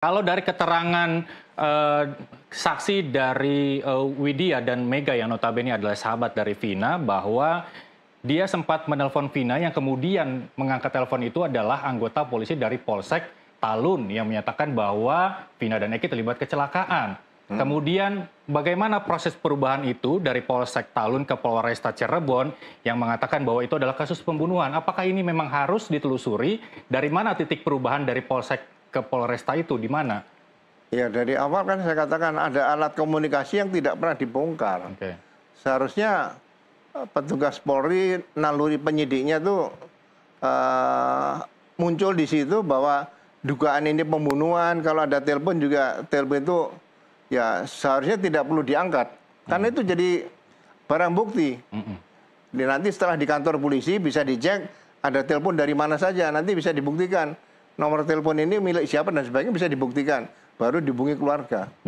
Kalau dari keterangan eh, saksi dari eh, Widya dan Mega yang notabene adalah sahabat dari Vina bahwa dia sempat menelpon Vina yang kemudian mengangkat telepon itu adalah anggota polisi dari Polsek Talun yang menyatakan bahwa Vina dan Eki terlibat kecelakaan. Hmm. Kemudian bagaimana proses perubahan itu dari Polsek Talun ke Polresta Cirebon yang mengatakan bahwa itu adalah kasus pembunuhan. Apakah ini memang harus ditelusuri dari mana titik perubahan dari Polsek ke Polresta itu di mana? Ya dari awal kan saya katakan ada alat komunikasi yang tidak pernah dibongkar. Okay. Seharusnya eh, petugas Polri naluri penyidiknya itu uh, eh, muncul di situ bahwa dugaan ini pembunuhan kalau ada telepon juga telepon itu ya seharusnya tidak perlu diangkat karena mm. itu jadi barang bukti. Mm -mm. nanti setelah di kantor polisi bisa dicek ada telepon dari mana saja nanti bisa dibuktikan nomor telepon ini milik siapa dan sebagainya bisa dibuktikan baru dihubungi keluarga